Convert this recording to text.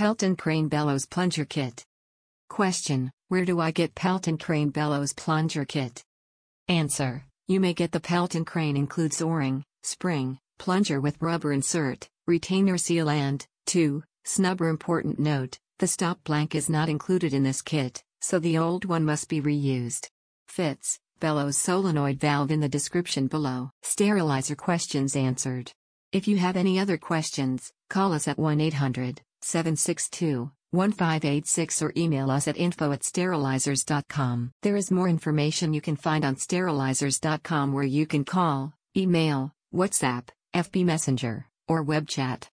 Pelton Crane Bellows Plunger Kit. Question Where do I get Pelton Crane Bellows Plunger Kit? Answer You may get the Pelton Crane includes O-ring, spring, plunger with rubber insert, retainer seal and, 2. Snubber important note, the stop blank is not included in this kit, so the old one must be reused. Fits, bellows solenoid valve in the description below. Sterilizer questions answered. If you have any other questions, call us at 1 800 762 1586 or email us at info at sterilizers.com. There is more information you can find on sterilizers.com where you can call, email, WhatsApp, FB Messenger, or web chat.